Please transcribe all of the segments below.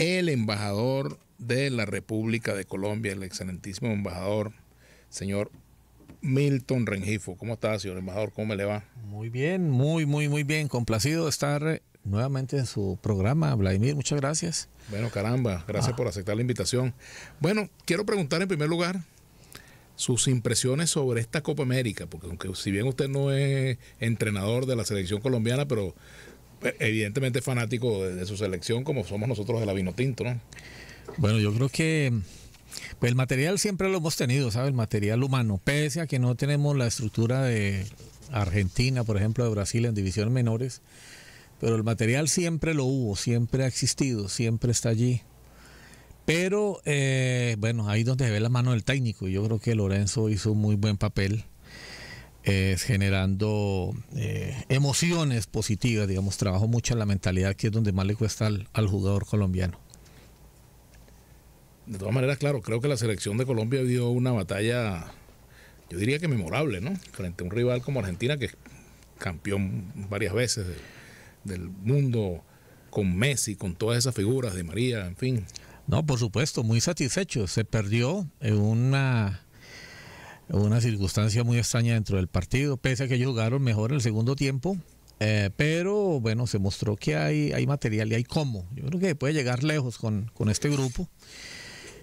el embajador de la República de Colombia, el excelentísimo embajador, señor Milton Rengifo. ¿Cómo está, señor embajador? ¿Cómo le va? Muy bien, muy, muy, muy bien. Complacido de estar eh, nuevamente en su programa, Vladimir. Muchas gracias. Bueno, caramba, gracias por aceptar la invitación. Bueno, quiero preguntar en primer lugar sus impresiones sobre esta Copa América, porque aunque si bien usted no es entrenador de la selección colombiana, pero pues, evidentemente fanático de, su selección, como somos nosotros de la Vinotinto, ¿no? Bueno, yo creo que pues, el material siempre lo hemos tenido, ¿sabes? El material humano, pese a que no tenemos la estructura de Argentina, por ejemplo, de Brasil en divisiones menores, pero el material siempre lo hubo, siempre ha existido, siempre está allí. Pero eh, bueno, ahí donde se ve la mano del técnico, yo creo que Lorenzo hizo un muy buen papel es generando eh, emociones positivas, digamos, trabajo mucho en la mentalidad, que es donde más le cuesta al, jugador colombiano. De todas maneras, claro, creo que la selección de Colombia dio una batalla, yo diría que memorable, ¿no? Frente a un rival como Argentina, que es campeón varias veces del mundo, con Messi, con todas esas figuras de María, en fin. No, por supuesto, muy satisfecho. Se perdió en una una circunstancia muy extraña dentro del partido, pese a que ellos jugaron mejor en el segundo tiempo. Eh, pero bueno, se mostró que hay, hay material y hay cómo. Yo creo que puede llegar lejos con, este grupo.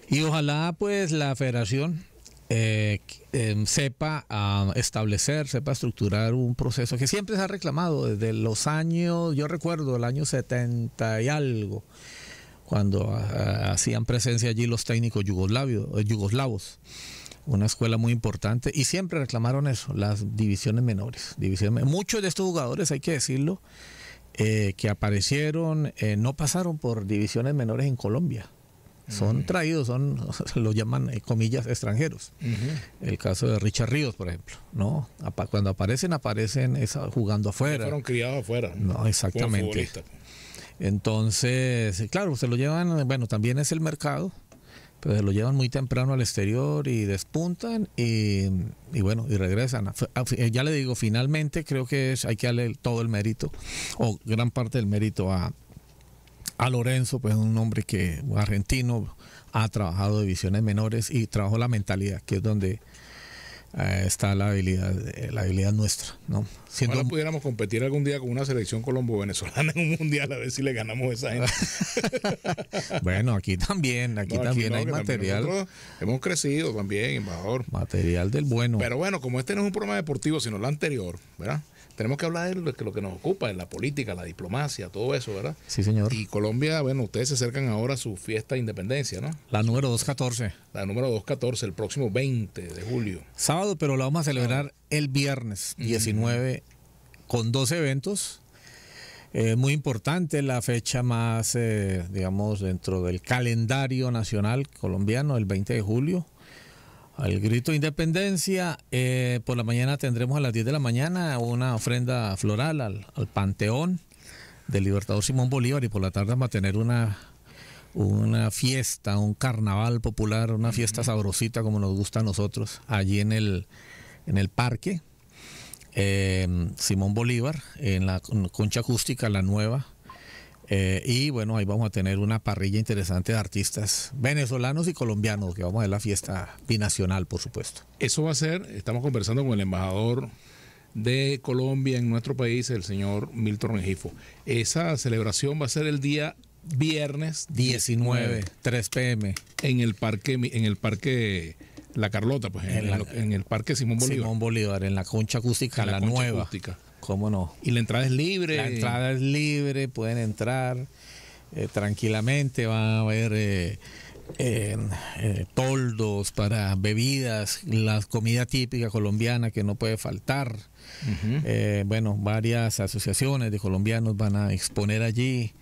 Y ojalá pues la federación eh, em, sepa ah, establecer, sepa estructurar un proceso que siempre se ha reclamado desde los años, yo recuerdo el año 70 y algo, cuando ah, hacían presencia allí los técnicos eh, yugoslavos una escuela muy importante y siempre reclamaron eso, las divisiones menores. Divisiones, muchos de estos jugadores, hay que decirlo, eh, que aparecieron, eh, no pasaron por divisiones menores en Colombia. Son mm. traídos, son, lo llaman eh, comillas extranjeros. El caso de Richard Ríos, por ejemplo, ¿no? Cuando aparecen, aparecen ah, jugando afuera. Fueron criados afuera. No, exactamente. Entonces, claro, se lo llevan, bueno, también es el mercado, pues lo llevan muy temprano al exterior y despuntan y, bueno, y regresan. Ah, eh, ya le digo, finalmente creo que hay que darle todo el mérito, o gran parte del mérito a, a Lorenzo, pues un hombre que argentino ha trabajado divisiones menores y trabajó la mentalidad, que es donde eh, está la habilidad, eh, la habilidad nuestra, ¿no? Siendo pudiéramos competir algún día con una selección colombo-venezolana en un mundial a ver si le ganamos esa gente. bueno, aquí también, aquí también hay material. hemos crecido también, embajador. Material del bueno. Pero bueno, como este no es un programa deportivo, sino el anterior, ¿verdad? tenemos que hablar de lo que, nos ocupa, de la política, la diplomacia, todo eso, ¿verdad? Sí, señor. Y Colombia, bueno, ustedes se acercan ahora a su fiesta de independencia, ¿no? La número 214. La número 214, el próximo 20 de julio. Sábado, pero la vamos a celebrar el viernes 19 con dos eventos. Eh, muy importante, la fecha más, eh, digamos, dentro del calendario nacional colombiano, el 20 de julio. El grito de independencia. Eh, por la mañana tendremos a las 10 de la mañana una ofrenda floral al, panteón del Libertador Simón Bolívar y por la tarde vamos a tener una, una fiesta, un carnaval popular, una fiesta sabrosita como nos gusta a nosotros, allí en el, parque. Eh, Simón Bolívar, en la concha acústica, la nueva, eh, y bueno, ahí vamos a tener una parrilla interesante de artistas venezolanos y colombianos, que vamos a ver la fiesta binacional, por supuesto. Eso va a ser, estamos conversando con el embajador de Colombia en nuestro país, el señor Milton Rengifo. Esa celebración va a ser el día viernes 19, 3 pm. En el parque, en el parque La Carlota, pues en, el parque Simón Bolívar. Simón Bolívar, en la concha acústica, la, nueva. ¿Cómo no? Y la entrada es libre. La entrada es libre, pueden entrar eh, tranquilamente, van a haber eh, eh, toldos para bebidas, la comida típica colombiana que no puede faltar. bueno, varias asociaciones de colombianos van a exponer allí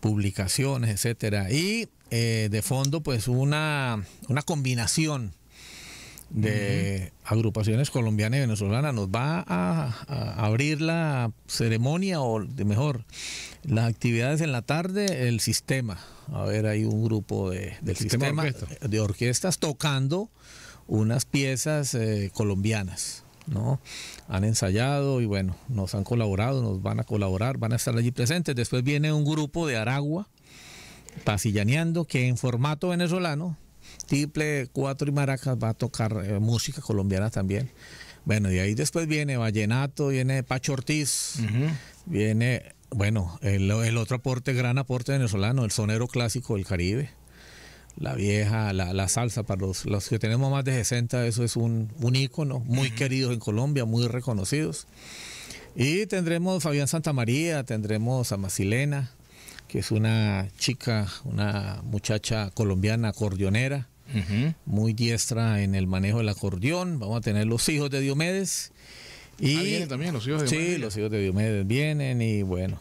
publicaciones, etcétera. Y de fondo, pues una, una combinación de agrupaciones colombianas y venezolanas Nos va a, abrir la ceremonia o, de mejor, las actividades en la tarde, el sistema. A ver, hay un grupo de, del sistema, de eh, orquestas tocando unas piezas eh, colombianas. ¿no? Han ensayado y bueno, nos han colaborado, nos van a colaborar, van a estar allí presentes. Después viene un grupo de Aragua, pasillaneando, que en formato venezolano Triple, cuatro y maracas, va a tocar eh, música colombiana también. Bueno, y ahí después viene Vallenato, viene Pacho Ortiz, viene, bueno, el, otro aporte, gran aporte venezolano, el sonero clásico del Caribe, la vieja, la, salsa, para los, los, que tenemos más de 60, eso es un, un ícono, muy querido queridos en Colombia, muy reconocidos. Y tendremos Fabián Santa María, tendremos a Macilena, que es una chica, una muchacha colombiana acordeonera, muy diestra en el manejo del acordeón. Vamos a tener los hijos de Diomedes. Y, ah, vienen también los hijos de Diomedes. Sí, los hijos de Diomedes vienen y bueno.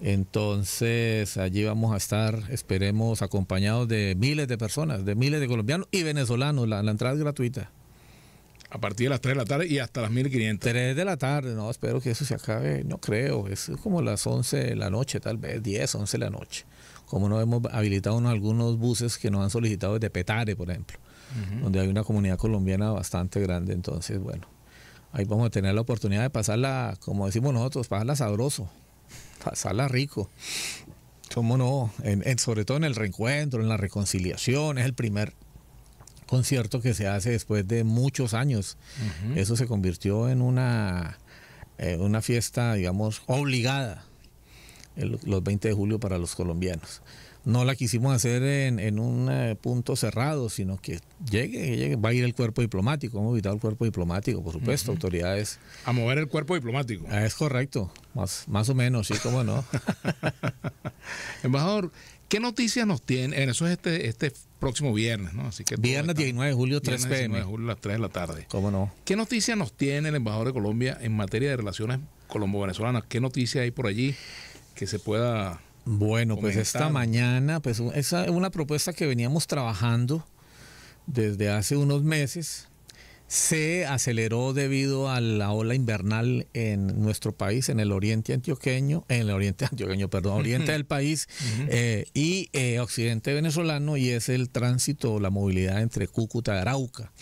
Entonces allí vamos a estar, esperemos, acompañados de miles de personas, de miles de colombianos y venezolanos. la, la entrada es gratuita a partir de las 3 de la tarde y hasta las 1500. 3 de la tarde, no, espero que eso se acabe, no creo, es como las 11 de la noche, tal vez 10, 11 de la noche. Como no hemos habilitado unos, algunos buses que nos han solicitado desde Petare, por ejemplo, donde hay una comunidad colombiana bastante grande, entonces, bueno, ahí vamos a tener la oportunidad de pasarla, como decimos nosotros, pasarla sabroso, pasarla rico. Cómo no, sobre todo en el reencuentro, en la reconciliación, es el primer concierto que se hace después de muchos años. Eso se convirtió en una, eh, una fiesta, digamos, obligada, los 20 de julio para los colombianos. No la quisimos hacer en, un eh, punto cerrado, sino que llegue, llegue, va a ir el cuerpo diplomático. Hemos invitado al cuerpo diplomático, por supuesto, autoridades. A mover el cuerpo diplomático. Ah, es correcto, más, más o menos, sí, como no. Embajador, ¿Qué noticias nos tiene? en eso es este, este próximo viernes, ¿no? Así que viernes 19 de julio, 3 pm. 19 de las 3 de la tarde. ¿Cómo no? ¿Qué noticias nos tiene el embajador de Colombia en materia de relaciones colombo-venezolanas? ¿Qué noticias hay por allí que se pueda... Bueno, pues esta mañana, pues esa es una propuesta que veníamos trabajando desde hace unos meses se aceleró debido a la ola invernal en nuestro país, en el oriente antioqueño, en el oriente antioqueño, perdón, oriente del país eh, y eh, occidente venezolano, y es el tránsito, la movilidad entre Cúcuta y Arauca.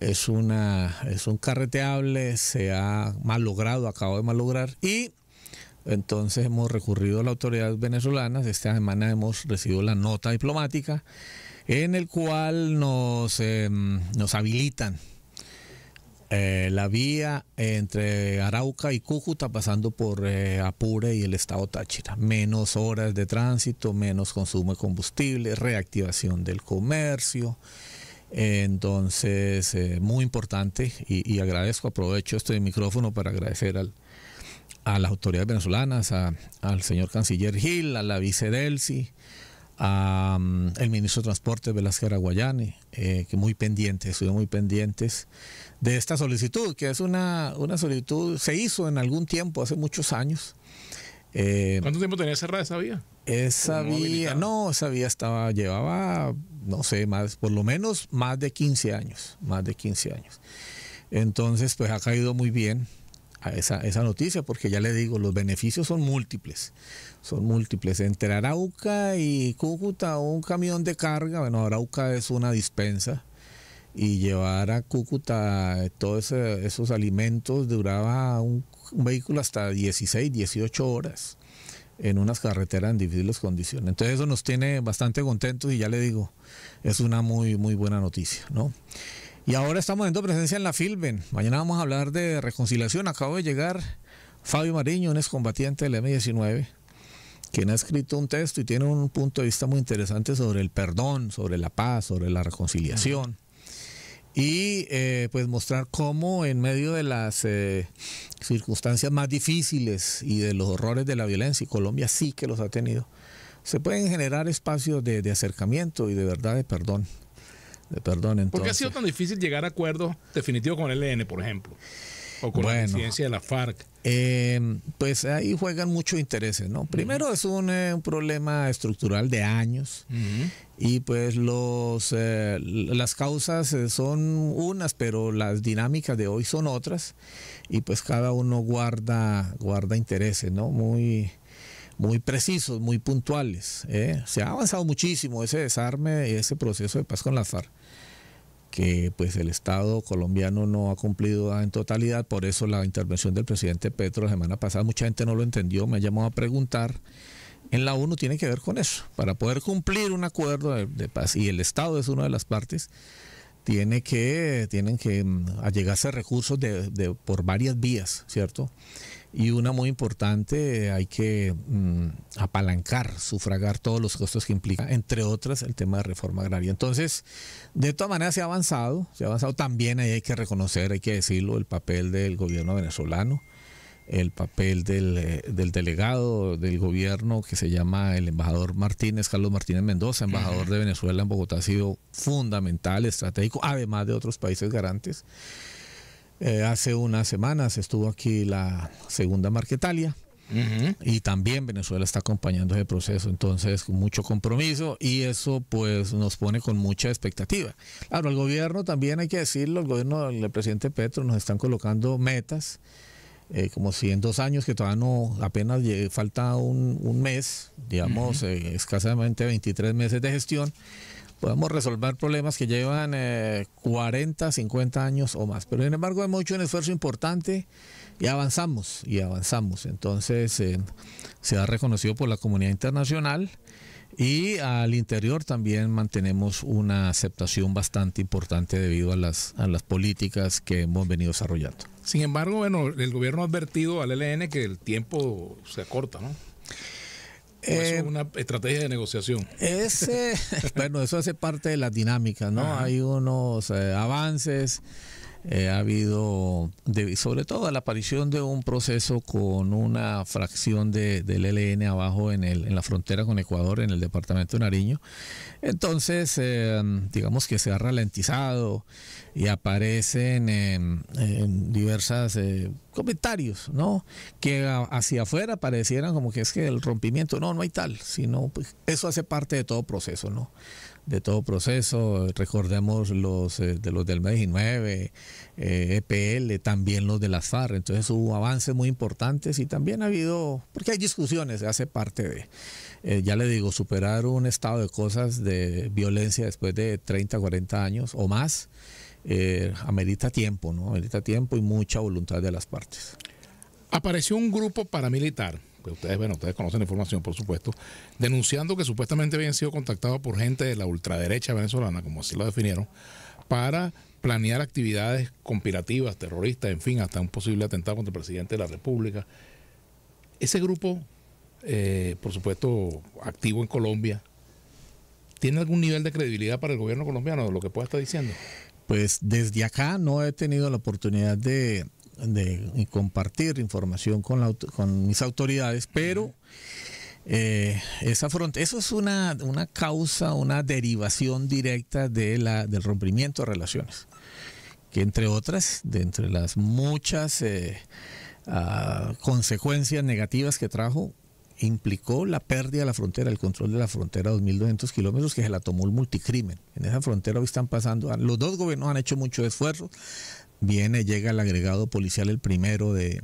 Es, una, es un carreteable, se ha malogrado, acabo de malograr, y entonces hemos recurrido a las autoridades venezolanas. Esta semana hemos recibido la nota diplomática en el cual nos, em, nos habilitan eh, la vía entre Arauca y Cúcuta pasando por eh, Apure y el estado Táchira. Menos horas de tránsito, menos consumo de combustible, reactivación del comercio. Entonces, eh, muy importante y, agradezco, aprovecho este micrófono para agradecer a las autoridades venezolanas, al señor canciller Gil, a la vice delsi Mm, el ministro de Transporte Velázquez Araguayane, eh, que muy pendientes, estuvieron muy pendientes de esta solicitud, que es una, solicitud, se hizo en algún tiempo, hace muchos años. Eh, ¿Cuánto tiempo tenía cerrada esa vía? Esa vía, no, esa vía estaba, llevaba, no sé, más, por lo menos más de 15 años, más de 15 años. Entonces, pues ha caído muy bien, esa, esa, noticia, porque ya le digo, los beneficios son múltiples, son múltiples. Entre Arauca y Cúcuta, un camión de carga, bueno, Arauca es una dispensa, y llevar a Cúcuta eh, todos esos alimentos duraba un, vehículo hasta 16, 18 horas en unas carreteras en difíciles condiciones. Entonces eso nos tiene bastante contentos y ya le digo, es una muy, muy buena noticia, ¿no? Y ahora estamos en presencia en la Filben. Mañana vamos a hablar de reconciliación. Acabo de llegar Fabio Mariño, un excombatiente del M19, quien ha escrito un texto y tiene un punto de vista muy interesante sobre el perdón, sobre la paz, sobre la reconciliación. Y eh, pues mostrar cómo en medio de las eh, circunstancias más difíciles y de los horrores de la violencia, y Colombia sí que los ha tenido, se pueden generar espacios de acercamiento y de verdad de perdón ¿Por qué ha sido tan difícil llegar a acuerdos definitivos con el ELN, por ejemplo? O con la Presidencia de la FARC. Em, pues ahí juegan muchos intereses, ¿no? Primero es eh, un, problema estructural de años y pues los, eh, las causas eh, son unas, pero las dinámicas de hoy son otras y pues cada uno guarda, guarda intereses, ¿no? Muy muy precisos, muy puntuales. ¿eh? Se ha avanzado muchísimo ese desarme, ese proceso de paz con las FARC, que pues el Estado colombiano no ha cumplido en totalidad, por eso la intervención del presidente Petro la semana pasada, mucha gente no lo entendió, me llamó a preguntar. En la ONU tiene que ver con eso, para poder cumplir un acuerdo de, paz, y el Estado es una de las partes, tiene que, tienen que mm, allegarse recursos por varias vías, ¿cierto? y una muy importante, hay que mm, apalancar, sufragar todos los costos que implica, entre otras, el tema de reforma agraria. Entonces, de todas maneras se ha avanzado, se ha avanzado también, ahí hay que reconocer, hay que decirlo, el papel del gobierno venezolano, el papel del, eh, delegado del gobierno que se llama el embajador Martínez, Carlos Martínez Mendoza, embajador de Venezuela en Bogotá, ha sido fundamental, estratégico, además de otros países garantes. Eh, hace unas semanas estuvo aquí la segunda Marquetalia. Y también Venezuela está acompañando ese proceso, entonces con mucho compromiso y eso pues nos pone con mucha expectativa. Claro, el gobierno también hay que decirlo, el gobierno del presidente Petro nos están colocando metas, eh, como si en dos años que todavía no, apenas falta un, mes, digamos eh, escasamente 23 meses de gestión, podemos resolver problemas que llevan 40, eh, 50 años o más. Pero sin embargo hemos hecho un esfuerzo importante y avanzamos, y avanzamos. Entonces eh, se ha reconocido por la comunidad internacional y al interior también mantenemos una aceptación bastante importante debido a las, a las políticas que hemos venido desarrollando. Sin embargo, bueno, el gobierno ha advertido al ELN que el tiempo se acorta, ¿no? Eh, es una estrategia de negociación. Ese, bueno, eso hace parte de la dinámica ¿no? Hay unos eh, avances eh, ha habido, sobre todo la aparición de un proceso con una fracción de, del LN abajo en, el, en la frontera con Ecuador, en el departamento de Nariño. Entonces, eh, digamos que se ha ralentizado y aparecen en, eh, diversas... comentarios, ¿no? Que hacia afuera parecieran como que es que el rompimiento, no, no hay tal, sino pues, eso hace parte de todo proceso, ¿no? de todo proceso, recordemos los eh, de los del MES 19, EPL, también los de las FARC, entonces hubo avances muy importantes y también ha habido, porque hay discusiones, hace parte de, eh, ya le digo, superar un estado de cosas de violencia después de 30, 40 años o más, eh, amerita tiempo, ¿no? Amerita tiempo y mucha voluntad de las partes. Apareció un grupo paramilitar que ustedes, bueno, ustedes conocen la información, por supuesto, denunciando que supuestamente habían sido contactados por gente de la ultraderecha venezolana, como así lo definieron, para planear actividades conspirativas, terroristas, en fin, hasta un posible atentado contra el presidente de la República. Ese grupo, eh, por supuesto, activo en Colombia, ¿tiene algún nivel de credibilidad para el gobierno colombiano de lo que pueda estar diciendo? Pues desde acá no he tenido la oportunidad de de, compartir información con, la, con mis autoridades, pero eh, esa frontera, eso es una, causa, una derivación directa de la, del rompimiento de relaciones, que entre otras, de entre las muchas eh, ah, consecuencias negativas que trajo, implicó la pérdida de la frontera, el control de la frontera a 2.200 kilómetros que se la tomó el multicrimen. En esa frontera hoy están pasando, los dos gobiernos han hecho mucho esfuerzo, viene, llega el agregado policial el primero de,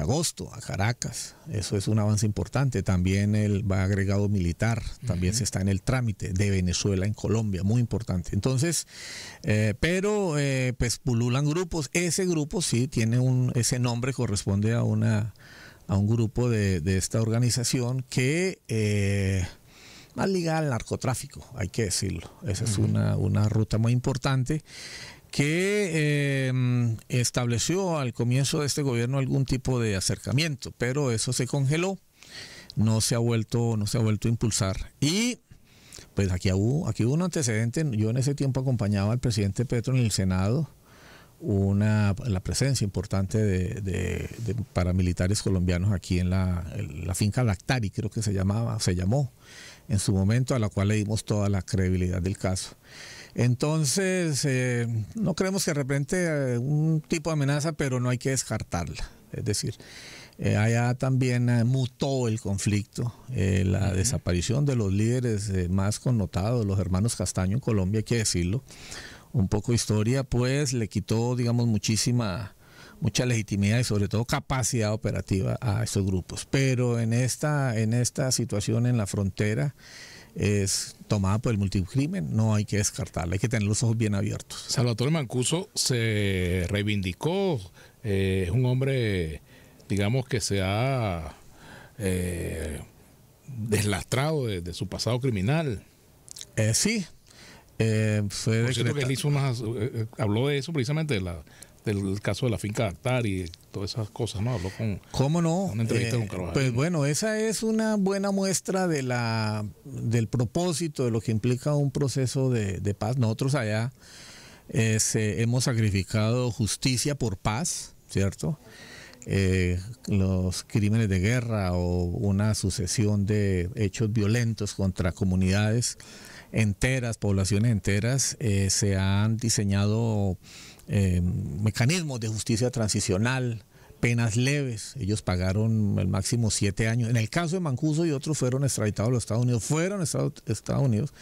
agosto a Caracas. Eso es un avance importante. También el, va agregado militar, también se está en el trámite de Venezuela en Colombia, muy importante. Entonces, eh, pero eh, pues pululan grupos. Ese grupo sí tiene un, ese nombre corresponde a una a un grupo de, de esta organización que eh, más ligada al narcotráfico, hay que decirlo. Esa es una, una ruta muy importante que em, estableció al comienzo de este gobierno algún tipo de acercamiento, pero eso se congeló, no se ha vuelto, no se ha vuelto a impulsar. Y pues aquí hubo, aquí un antecedente, yo en ese tiempo acompañaba al presidente Petro en el Senado, una, la presencia importante de, paramilitares colombianos aquí en la, la, finca Lactari, creo que se llamaba, se llamó en su momento, a la cual le dimos toda la credibilidad del caso. Entonces, eh, no creemos que de repente eh, un tipo de amenaza, pero no hay que descartarla. Es decir, eh, allá también mutó el conflicto, la desaparición de los líderes más connotados, los hermanos Castaño en Colombia, hay que decirlo. Un poco historia, pues le quitó, digamos, muchísima, mucha legitimidad y sobre todo capacidad operativa a estos grupos. Pero en esta, en esta situación en la frontera, es tomada por el multicrimen, no hay que descartarla, hay que tener los ojos bien abiertos. Salvatore Mancuso se reivindicó, eh, es un hombre, digamos, que se ha eh, deslastrado de, su pasado criminal. Eh, sí. Eh, fue que él hizo habló de eso precisamente, de la del caso de la finca de Actar y todas esas cosas, ¿no? Habló con. ¿Cómo no? Una entrevista con eh, Carvajal. Pues bueno, esa es una buena muestra de la, del propósito, de lo que implica un proceso de, paz. Nosotros allá eh, hemos sacrificado justicia por paz, ¿cierto? Eh, los crímenes de guerra o una sucesión de hechos violentos contra comunidades enteras, poblaciones enteras, se han diseñado eh, mecanismos de justicia transicional, penas leves. Ellos pagaron el máximo siete años. En el caso de Mancuso y otros fueron extraditados a los Estados Unidos, fueron a Estados Unidos.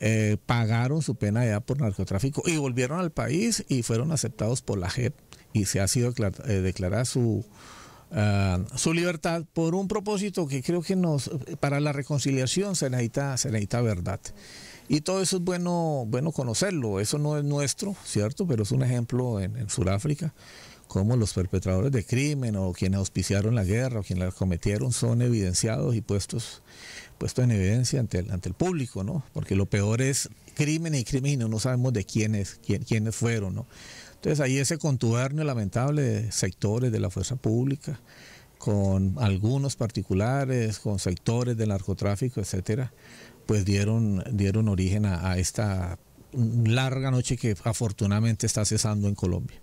Eh, pagaron su pena de edad por narcotráfico y volvieron al país y fueron aceptados por la JEP y se ha sido eh, declarada su, ah, su libertad por un propósito que creo que nos para la reconciliación se necesita, se necesita verdad. Y todo eso es bueno, bueno conocerlo, eso no es nuestro, ¿cierto? Pero es un ejemplo en, Sudáfrica, cómo los perpetradores de crimen o quienes auspiciaron la guerra o quienes la cometieron son evidenciados y puestos, en evidencia ante el, ante el público, ¿no? Porque lo peor es crimen y crimen no sabemos de quiénes, quiénes fueron, ¿no? Entonces ahí ese contubernio lamentable de sectores de la fuerza pública, con algunos particulares, con sectores del narcotráfico, etcétera, pues dieron, dieron origen a, esta larga noche que afortunadamente está cesando en Colombia.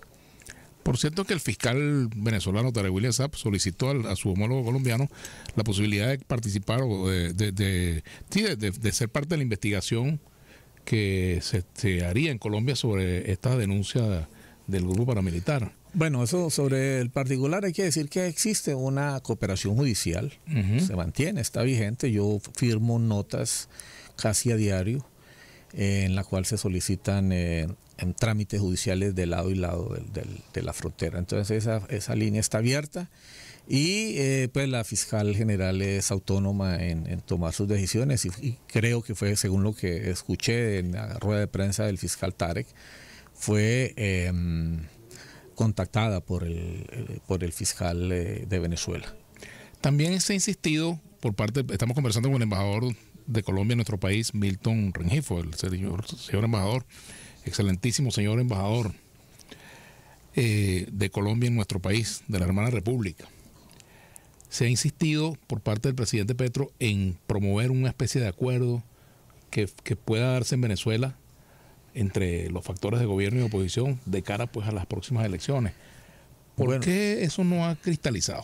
Por cierto que el fiscal venezolano Tarek William Saab solicitó a su homólogo colombiano la posibilidad de participar o de, de, ser parte de la investigación que se haría en Colombia sobre esta denuncia del grupo paramilitar. Bueno, eso sobre el particular hay que decir que existe una cooperación judicial, se mantiene, está vigente. Yo firmo notas casi a diario eh, en la cual se solicitan eh, trámites judiciales de lado y lado de la frontera. Entonces esa, esa línea está abierta y eh, pues la fiscal general es autónoma en, tomar sus decisiones y creo que fue, según lo que escuché en la rueda de prensa del fiscal Tarek, fue em, contactada por el, eh, por el fiscal eh, de Venezuela. También se ha insistido por parte, estamos conversando con el embajador de Colombia en nuestro país, Milton Rengifo, el señor, señor embajador, excelentísimo señor embajador eh, de Colombia en nuestro país, de la hermana República. Se ha insistido por parte del presidente Petro en promover una especie de acuerdo que pueda darse en Venezuela entre los factores de gobierno y oposición de cara pues a las próximas elecciones. ¿Por qué eso no ha cristalizado?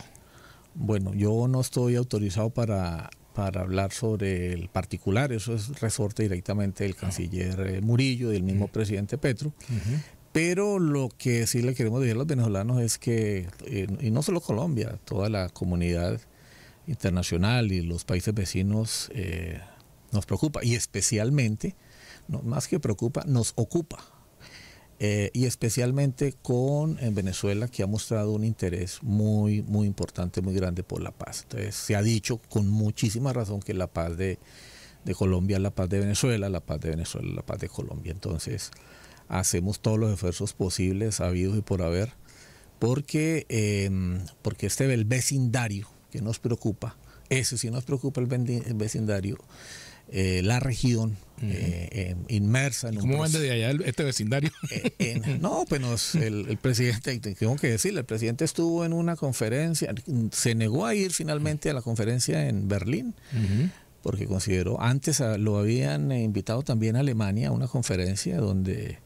Bueno, yo no estoy autorizado para, para hablar sobre el particular, eso es resorte directamente del canciller eh, Murillo y del mismo presidente Petro. Pero lo que sí le queremos decir a los venezolanos es que, eh, y no solo Colombia, toda la comunidad internacional y los países vecinos eh, nos preocupa, y especialmente más que preocupa, nos ocupa. Eh, y especialmente con en Venezuela, que ha mostrado un interés muy, muy importante, muy grande por la paz. Entonces, se ha dicho con muchísima razón que la paz de, de Colombia, la paz de Venezuela, la paz de Venezuela, la paz de Colombia. Entonces, hacemos todos los esfuerzos posibles, habidos y por haber, porque, em, porque este vecindario que nos preocupa, ese sí nos preocupa el vecindario, eh, la región eh, em, inmersa en un ¿Cómo vende de allá este vecindario? Eh, no, pues el, presidente, tengo que decirle, el presidente estuvo en una conferencia, se negó a ir finalmente a la conferencia en Berlín. porque consideró, antes lo habían invitado también a Alemania a una conferencia donde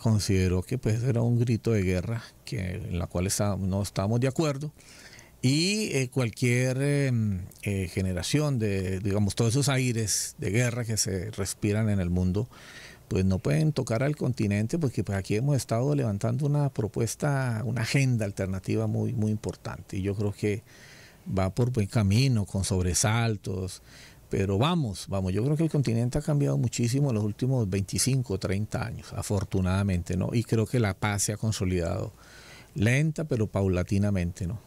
consideró que pues era un grito de guerra que, en la cual no estábamos de acuerdo y eh, cualquier em, eh, generación de, digamos, todos esos aires de guerra que se respiran en el mundo, pues no pueden tocar al continente porque pues aquí hemos estado levantando una propuesta, una agenda alternativa muy, muy importante. Y yo creo que va por buen camino, con sobresaltos, pero vamos, vamos, yo creo que el continente ha cambiado muchísimo en los últimos 25 30 años, afortunadamente, ¿no? Y creo que la paz se ha consolidado lenta, pero paulatinamente, ¿no?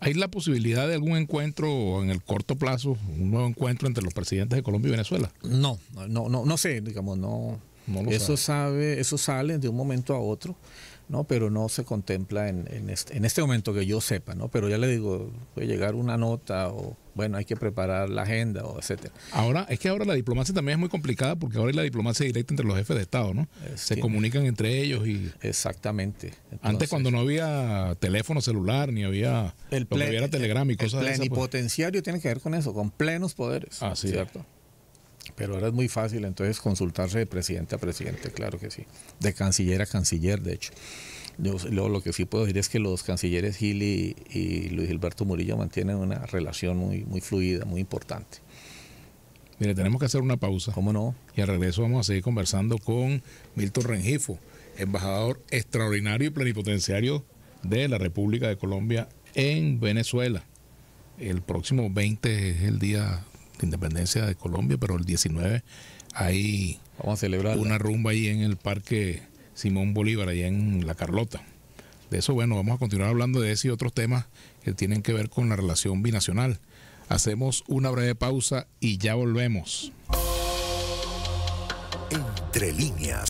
¿Hay la posibilidad de algún encuentro en el corto plazo, un nuevo encuentro entre los presidentes de Colombia y Venezuela? No, no, no, no sé, digamos, no. lo eso sabe, eso sale de un momento a otro. ¿no? pero no se contempla en, este, en, este, momento que yo sepa, ¿no? pero ya le digo, puede llegar una nota o bueno, hay que preparar la agenda o etcétera. Ahora, es que ahora la diplomacia también es muy complicada porque ahora hay la diplomacia directa entre los jefes de Estado, ¿no? se comunican entre ellos y... Exactamente. antes cuando no había teléfono celular, ni había... El telegrama y cosas El pues. plenipotenciario tiene que ver con eso, con plenos poderes. Así ¿cierto? Pero ahora es muy fácil entonces consultarse de presidente a presidente, claro que sí. De canciller a canciller, de hecho. Yo lo, que sí puedo decir es que los cancilleres Gili y, Luis Gilberto Murillo mantienen una relación muy, muy fluida, muy importante. Mire, tenemos que hacer una pausa. ¿Cómo no? Y al regreso vamos a seguir conversando con Milton Rengifo, embajador extraordinario y plenipotenciario de la República de Colombia en Venezuela. El próximo 20 es el día independencia de Colombia, pero el 19 hay Vamos a una rumba ahí en el Parque Simón Bolívar, allá en La Carlota. De eso, bueno, vamos a continuar hablando de ese y otros temas que tienen que ver con la relación binacional. Hacemos una breve pausa y ya volvemos. Entre líneas.